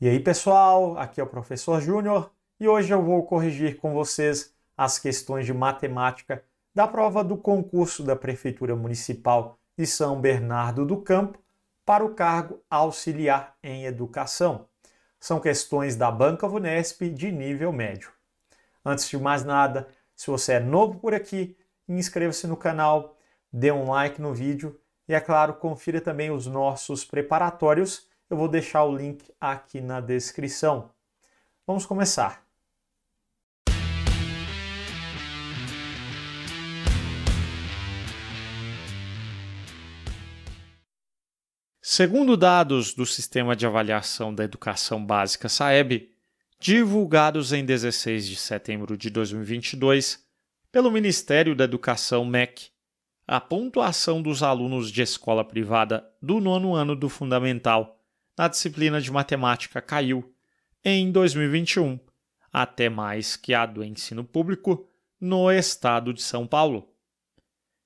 E aí, pessoal, aqui é o professor Júnior e hoje eu vou corrigir com vocês as questões de matemática da prova do concurso da Prefeitura Municipal de São Bernardo do Campo para o cargo auxiliar em educação. São questões da Banca Vunesp de nível médio. Antes de mais nada, se você é novo por aqui, inscreva-se no canal, dê um like no vídeo e, é claro, confira também os nossos preparatórios eu vou deixar o link aqui na descrição. Vamos começar. Segundo dados do Sistema de Avaliação da Educação Básica SAEB, divulgados em 16 de setembro de 2022 pelo Ministério da Educação MEC, a pontuação dos alunos de escola privada do nono ano do Fundamental na disciplina de matemática caiu em 2021, até mais que a do ensino público no estado de São Paulo.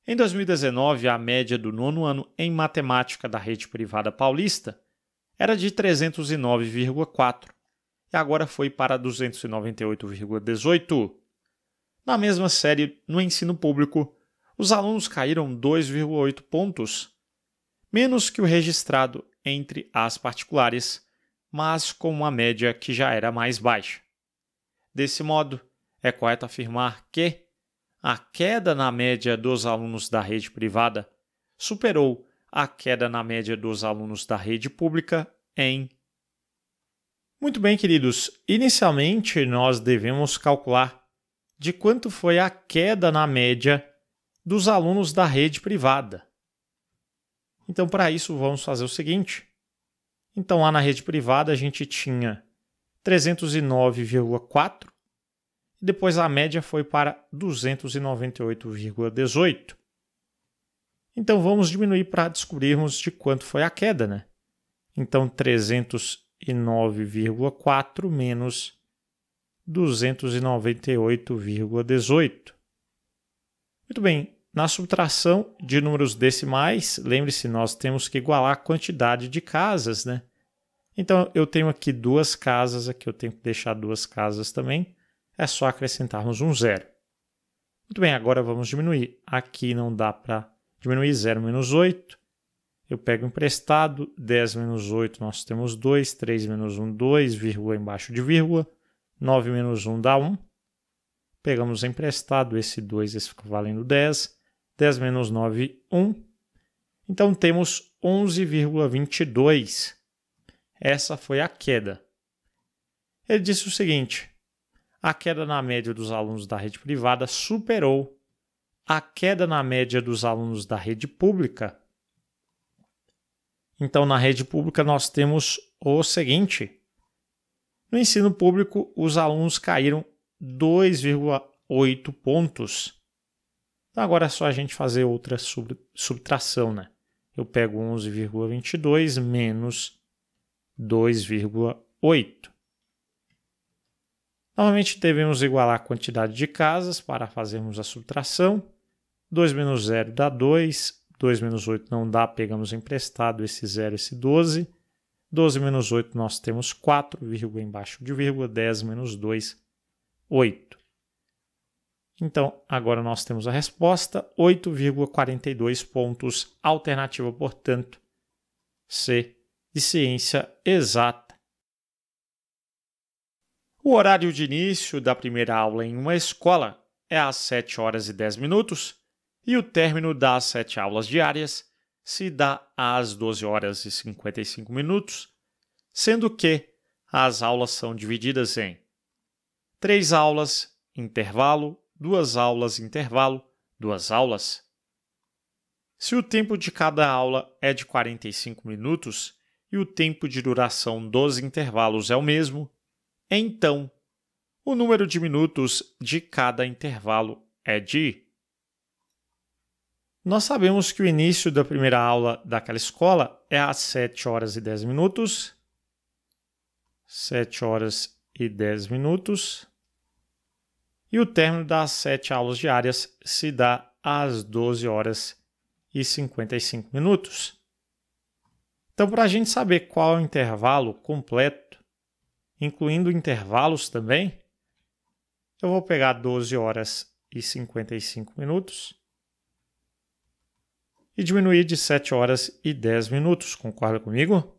Em 2019, a média do nono ano em matemática da rede privada paulista era de 309,4 e agora foi para 298,18. Na mesma série, no ensino público, os alunos caíram 2,8 pontos, menos que o registrado entre as particulares, mas com uma média que já era mais baixa. Desse modo, é correto afirmar que a queda na média dos alunos da rede privada superou a queda na média dos alunos da rede pública em. Muito bem, queridos. Inicialmente, nós devemos calcular de quanto foi a queda na média dos alunos da rede privada. Então, para isso, vamos fazer o seguinte. Então, lá na rede privada, a gente tinha 309,4 e depois a média foi para 298,18. Então, vamos diminuir para descobrirmos de quanto foi a queda, né? Então, 309,4 menos 298,18. Muito bem, na subtração de números decimais, lembre-se, nós temos que igualar a quantidade de casas, né? Então, eu tenho aqui duas casas, aqui eu tenho que deixar duas casas também. É só acrescentarmos um zero. Muito bem, agora vamos diminuir. Aqui não dá para diminuir 0 menos 8. Eu pego emprestado, 10 menos 8 nós temos 2, 3 menos 1, 2, vírgula embaixo de vírgula, 9 menos 1 dá 1. Pegamos emprestado, esse 2 esse fica valendo 10, 10 menos 9, 1. Então temos 11,22. Essa foi a queda. Ele disse o seguinte: a queda na média dos alunos da rede privada superou a queda na média dos alunos da rede pública. Então, na rede pública, nós temos o seguinte: no ensino público, os alunos caíram 2,8 pontos então agora é só a gente fazer outra sub, subtração, né? Eu pego 11,22 menos 2,8. Novamente devemos igualar a quantidade de casas para fazermos a subtração. 2 menos 0 dá 2, 2 menos 8 não dá, pegamos emprestado esse 0, esse 12. 12 menos 8 nós temos 4, vírgula embaixo de vírgula, 10 menos 2, 8. Então, agora nós temos a resposta: 8,42 pontos. Alternativa, portanto, C de ciência exata. O horário de início da primeira aula em uma escola é às 7 horas e 10 minutos e o término das 7 aulas diárias se dá às 12 horas e 55 minutos, sendo que as aulas são divididas em três aulas, intervalo duas aulas intervalo, duas aulas. Se o tempo de cada aula é de 45 minutos e o tempo de duração dos intervalos é o mesmo, então o número de minutos de cada intervalo é de. Nós sabemos que o início da primeira aula daquela escola é às 7 horas e 10 minutos. 7 horas e 10 minutos. E o término das sete aulas diárias se dá às 12 horas e 55 minutos. Então, para a gente saber qual é o intervalo completo, incluindo intervalos também, eu vou pegar 12 horas e 55 minutos e diminuir de 7 horas e 10 minutos, concorda comigo?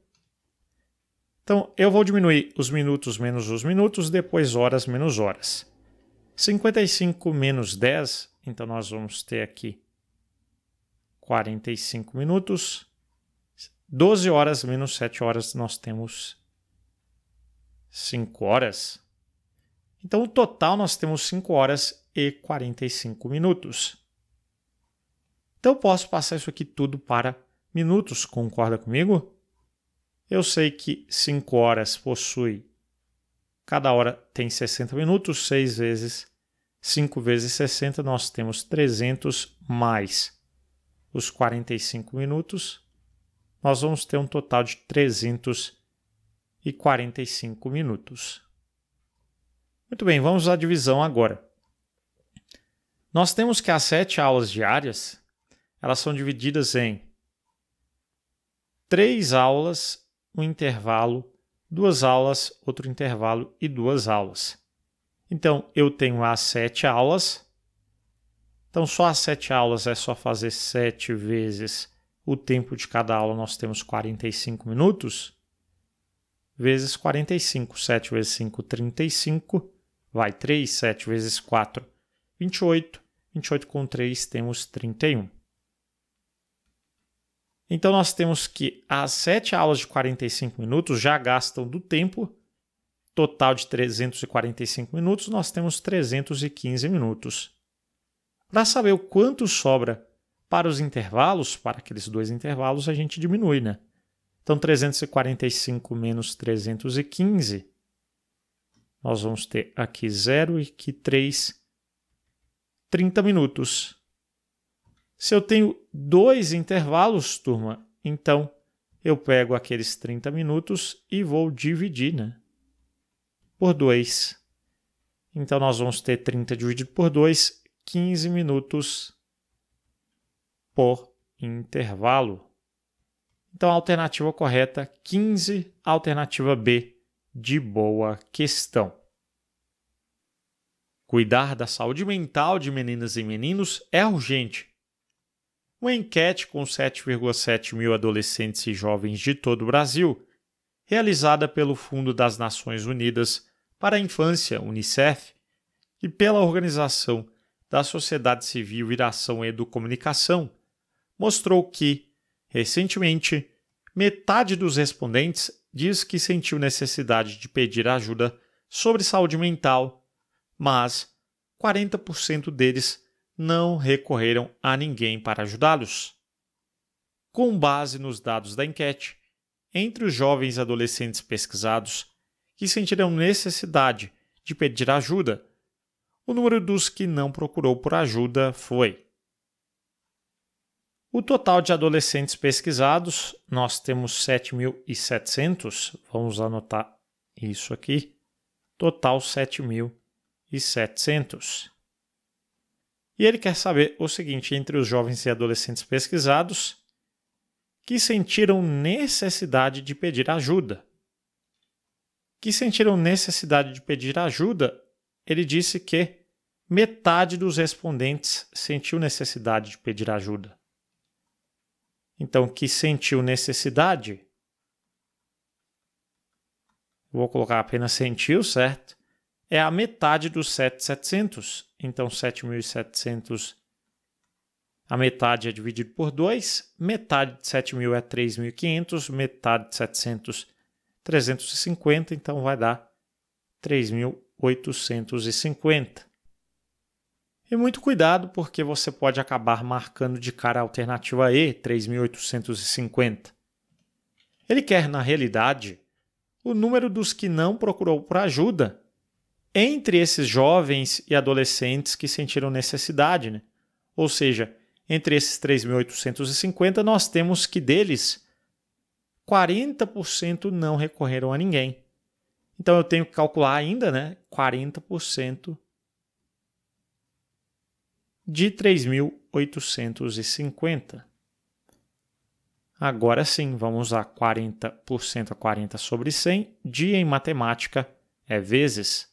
Então, eu vou diminuir os minutos menos os minutos, depois horas menos horas. 55 menos 10, então nós vamos ter aqui 45 minutos. 12 horas menos 7 horas, nós temos 5 horas. Então, o total nós temos 5 horas e 45 minutos. Então, eu posso passar isso aqui tudo para minutos, concorda comigo? Eu sei que 5 horas possui Cada hora tem 60 minutos, 6 vezes 5 vezes 60, nós temos 300 mais os 45 minutos. Nós vamos ter um total de 345 minutos. Muito bem, vamos à divisão agora. Nós temos que as sete aulas diárias, elas são divididas em três aulas, um intervalo duas aulas, outro intervalo e duas aulas. Então, eu tenho as sete aulas. Então, só as sete aulas é só fazer sete vezes o tempo de cada aula, nós temos 45 minutos. Vezes 45, 7 vezes 5, 35, vai 3, 7 vezes 4, 28, 28 com 3 temos 31. Então nós temos que as sete aulas de 45 minutos já gastam do tempo total de 345 minutos, nós temos 315 minutos. Para saber o quanto sobra para os intervalos, para aqueles dois intervalos, a gente diminui, né? Então, 345 menos 315, nós vamos ter aqui 0 e aqui 3, 30 minutos. Se eu tenho dois intervalos, turma, então eu pego aqueles 30 minutos e vou dividir né, por 2. Então nós vamos ter 30 dividido por 2, 15 minutos por intervalo. Então a alternativa correta 15, alternativa B, de boa questão. Cuidar da saúde mental de meninas e meninos é urgente uma enquete com 7,7 mil adolescentes e jovens de todo o Brasil, realizada pelo Fundo das Nações Unidas para a Infância, Unicef, e pela organização da sociedade civil Iração Educomunicação, mostrou que, recentemente, metade dos respondentes diz que sentiu necessidade de pedir ajuda sobre saúde mental, mas 40% deles não recorreram a ninguém para ajudá-los. Com base nos dados da enquete, entre os jovens adolescentes pesquisados que sentiram necessidade de pedir ajuda, o número dos que não procurou por ajuda foi. O total de adolescentes pesquisados, nós temos 7.700, vamos anotar isso aqui, total 7.700. E ele quer saber o seguinte: entre os jovens e adolescentes pesquisados que sentiram necessidade de pedir ajuda. Que sentiram necessidade de pedir ajuda, ele disse que metade dos respondentes sentiu necessidade de pedir ajuda. Então, que sentiu necessidade? Vou colocar apenas sentiu, certo? é a metade dos 7,700. Então, 7.700, a metade é dividido por 2, metade de 7.000 é 3.500, metade de 700, 350, então vai dar 3.850. E muito cuidado, porque você pode acabar marcando de cara a alternativa E, 3.850. Ele quer, na realidade, o número dos que não procurou por ajuda, entre esses jovens e adolescentes que sentiram necessidade. Né? Ou seja, entre esses 3.850, nós temos que deles 40% não recorreram a ninguém. Então eu tenho que calcular ainda, né, 40% de 3.850. Agora sim, vamos a 40% a 40 sobre 100. Dia em matemática é vezes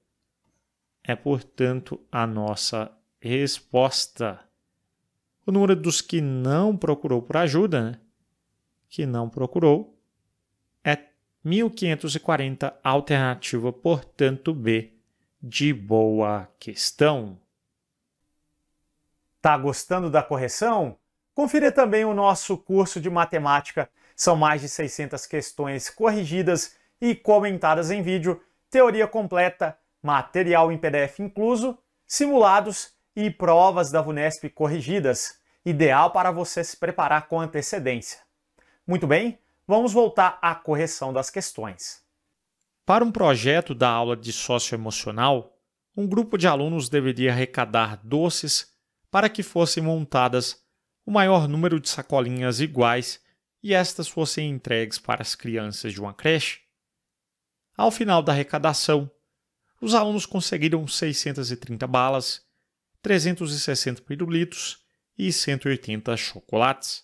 é, portanto, a nossa resposta. O número dos que não procurou por ajuda, né? que não procurou, é 1540, alternativa, portanto, B, de boa questão. Tá gostando da correção? Confira também o nosso curso de matemática. São mais de 600 questões corrigidas e comentadas em vídeo, teoria completa material em PDF incluso, simulados e provas da VUNESP corrigidas, ideal para você se preparar com antecedência. Muito bem, vamos voltar à correção das questões. Para um projeto da aula de socioemocional, um grupo de alunos deveria arrecadar doces para que fossem montadas o maior número de sacolinhas iguais e estas fossem entregues para as crianças de uma creche. Ao final da arrecadação, os alunos conseguiram 630 balas, 360 pirulitos e 180 chocolates.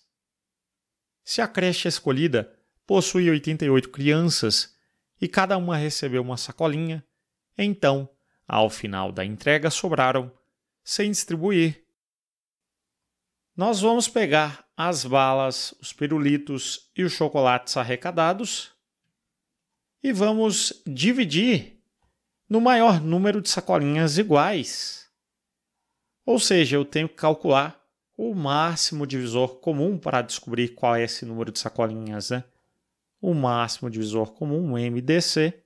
Se a creche escolhida possui 88 crianças e cada uma recebeu uma sacolinha, então, ao final da entrega, sobraram, sem distribuir. Nós vamos pegar as balas, os pirulitos e os chocolates arrecadados e vamos dividir no maior número de sacolinhas iguais. Ou seja, eu tenho que calcular o máximo divisor comum para descobrir qual é esse número de sacolinhas, né? O máximo divisor comum, MDC,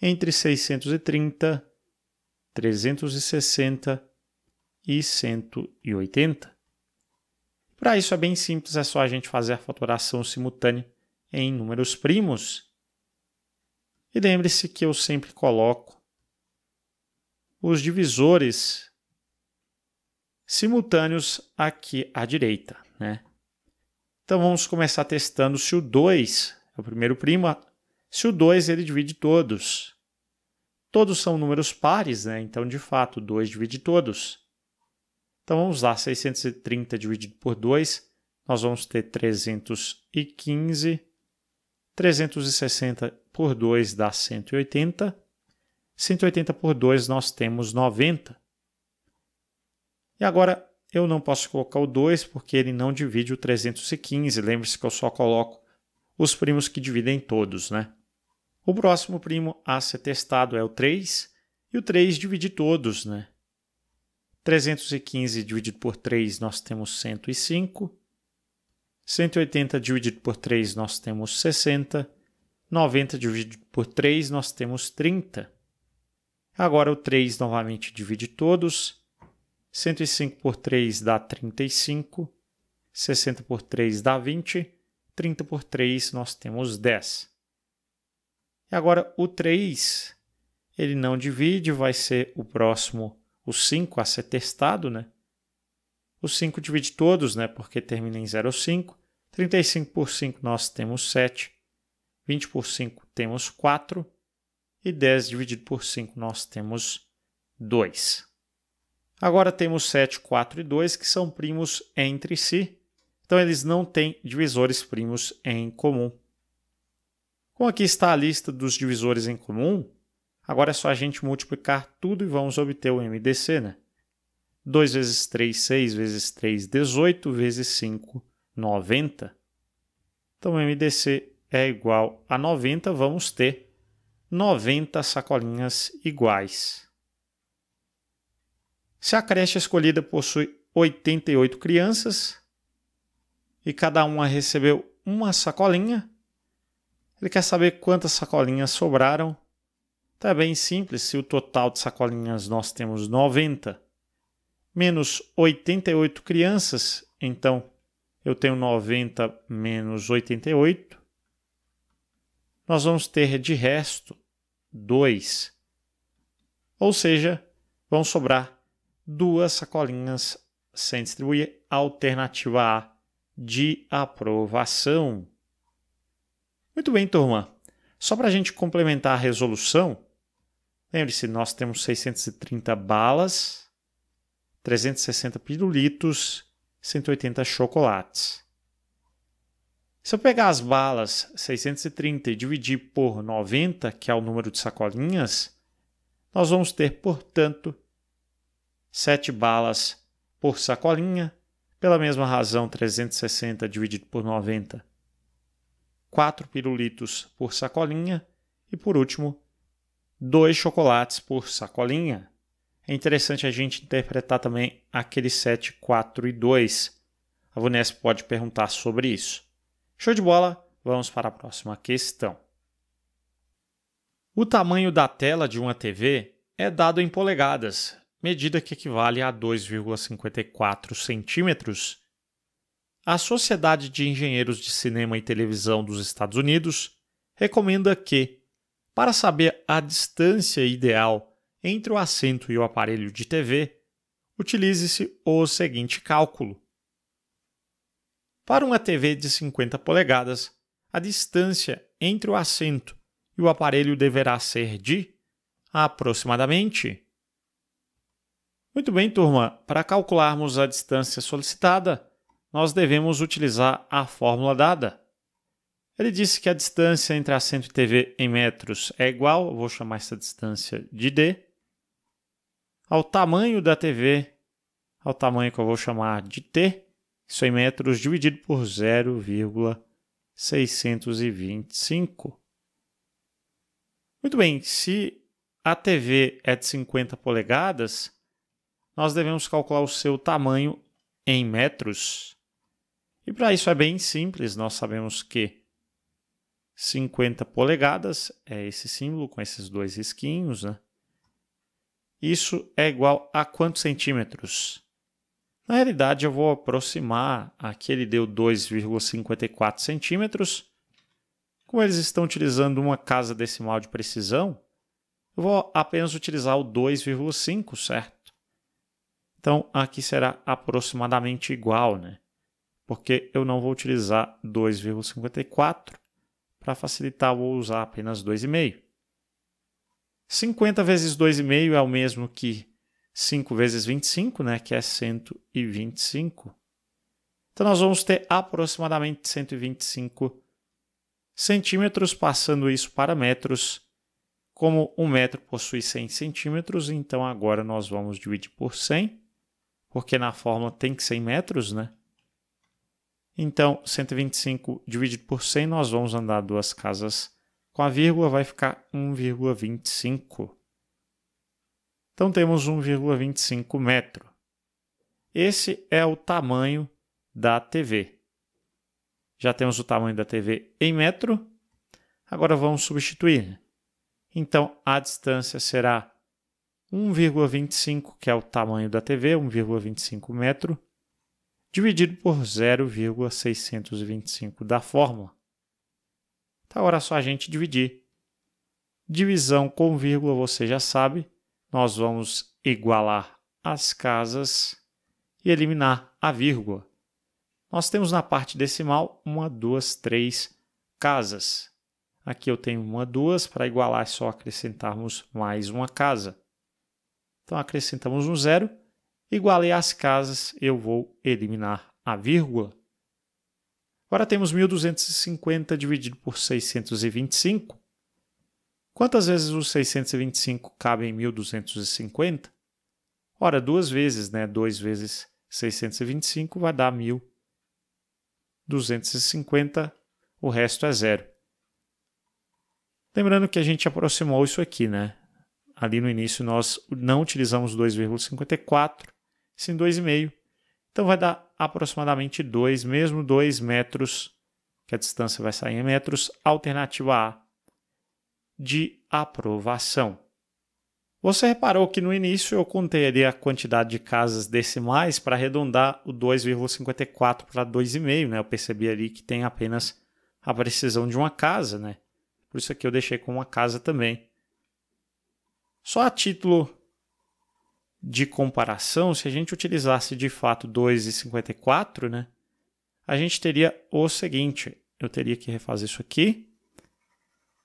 entre 630, 360 e 180. Para isso é bem simples, é só a gente fazer a faturação simultânea em números primos e lembre-se que eu sempre coloco os divisores simultâneos aqui à direita. Né? Então vamos começar testando se o 2 é o primeiro primo. Se o 2 ele divide todos. Todos são números pares, né? então de fato 2 divide todos. Então vamos lá, 630 dividido por 2, nós vamos ter 315, 360 por 2 dá 180. 180 por 2 nós temos 90. E agora eu não posso colocar o 2 porque ele não divide o 315. Lembre-se que eu só coloco os primos que dividem todos, né? O próximo primo a ser testado é o 3, e o 3 divide todos, né? 315 dividido por 3, nós temos 105. 180 dividido por 3, nós temos 60. 90 dividido por 3, nós temos 30. Agora o 3 novamente divide todos. 105 por 3 dá 35. 60 por 3 dá 20. 30 por 3 nós temos 10. E agora o 3, ele não divide, vai ser o próximo, o 5 a ser testado, né? O 5 divide todos, né? Porque termina em 0,5. 35 por 5 nós temos 7. 20 por 5 temos 4 e 10 dividido por 5 nós temos 2. Agora temos 7, 4 e 2 que são primos entre si, então eles não têm divisores primos em comum. Como aqui está a lista dos divisores em comum, agora é só a gente multiplicar tudo e vamos obter o MDC, né? 2 vezes 3, 6 vezes 3, 18 vezes 5, 90. Então o MDC é igual a 90, vamos ter 90 sacolinhas iguais. Se a creche escolhida possui 88 crianças e cada uma recebeu uma sacolinha, ele quer saber quantas sacolinhas sobraram. Tá bem simples, se o total de sacolinhas nós temos 90 menos 88 crianças, então eu tenho 90 menos 88, nós vamos ter de resto 2. Ou seja, vão sobrar duas sacolinhas sem distribuir, alternativa A de aprovação. Muito bem, turma. Só para a gente complementar a resolução, lembre-se, nós temos 630 balas, 360 pirulitos, 180 chocolates. Se eu pegar as balas 630 e dividir por 90, que é o número de sacolinhas, nós vamos ter, portanto, 7 balas por sacolinha, pela mesma razão 360 dividido por 90, 4 pirulitos por sacolinha e, por último, 2 chocolates por sacolinha. É interessante a gente interpretar também aquele 7, 4 e 2. A Vunesp pode perguntar sobre isso. Show de bola, vamos para a próxima questão. O tamanho da tela de uma TV é dado em polegadas, medida que equivale a 2,54 centímetros. A Sociedade de Engenheiros de Cinema e Televisão dos Estados Unidos recomenda que, para saber a distância ideal entre o assento e o aparelho de TV, utilize-se o seguinte cálculo. Para uma TV de 50 polegadas, a distância entre o assento e o aparelho deverá ser de aproximadamente. Muito bem, turma, para calcularmos a distância solicitada, nós devemos utilizar a fórmula dada. Ele disse que a distância entre assento e TV em metros é igual, vou chamar essa distância de D, ao tamanho da TV, ao tamanho que eu vou chamar de T, isso em metros dividido por 0,625. Muito bem, se a TV é de 50 polegadas, nós devemos calcular o seu tamanho em metros. E para isso é bem simples, nós sabemos que 50 polegadas é esse símbolo com esses dois risquinhos, né? Isso é igual a quantos centímetros? Na realidade, eu vou aproximar, aqui ele deu 2,54 centímetros. Como eles estão utilizando uma casa decimal de precisão, eu vou apenas utilizar o 2,5, certo? Então, aqui será aproximadamente igual, né? Porque eu não vou utilizar 2,54. Para facilitar, vou usar apenas 2,5. 50 vezes 2,5 é o mesmo que 5 vezes 25, né, que é 125. Então, nós vamos ter aproximadamente 125 centímetros, passando isso para metros. Como um metro possui 100 centímetros, então agora nós vamos dividir por 100, porque na fórmula tem que 100 metros, né? Então, 125 dividido por 100, nós vamos andar duas casas com a vírgula, vai ficar 1,25. Então temos 1,25 metro. Esse é o tamanho da TV. Já temos o tamanho da TV em metro. Agora vamos substituir. Então a distância será 1,25, que é o tamanho da TV, 1,25 metro, dividido por 0,625 da fórmula. Então agora é só a gente dividir. Divisão com vírgula você já sabe, nós vamos igualar as casas e eliminar a vírgula. Nós temos na parte decimal uma, duas, três casas. Aqui eu tenho uma, duas, para igualar é só acrescentarmos mais uma casa. Então acrescentamos um zero, igualei as casas, eu vou eliminar a vírgula. Agora temos 1250 dividido por 625, Quantas vezes os 625 cabem em 1250? Ora, duas vezes, né? 2 vezes 625 vai dar 1250, o resto é zero. Lembrando que a gente aproximou isso aqui, né? Ali no início nós não utilizamos 2,54, sim 2,5. Então vai dar aproximadamente 2, mesmo 2 metros, que a distância vai sair em metros, alternativa A de aprovação. Você reparou que no início eu contei ali a quantidade de casas decimais para arredondar o 2,54 para 2,5, né? Eu percebi ali que tem apenas a precisão de uma casa, né? Por isso aqui eu deixei com uma casa também. Só a título de comparação, se a gente utilizasse de fato 2,54, né? A gente teria o seguinte, eu teria que refazer isso aqui.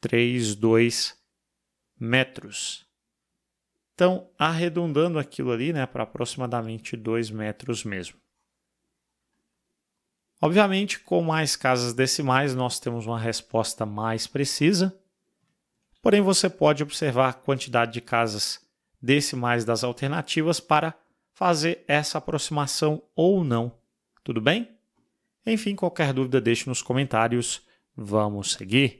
3,2 metros. Então, arredondando aquilo ali né, para aproximadamente 2 metros mesmo. Obviamente, com mais casas decimais, nós temos uma resposta mais precisa. Porém, você pode observar a quantidade de casas decimais das alternativas para fazer essa aproximação ou não. Tudo bem? Enfim, qualquer dúvida deixe nos comentários. Vamos seguir.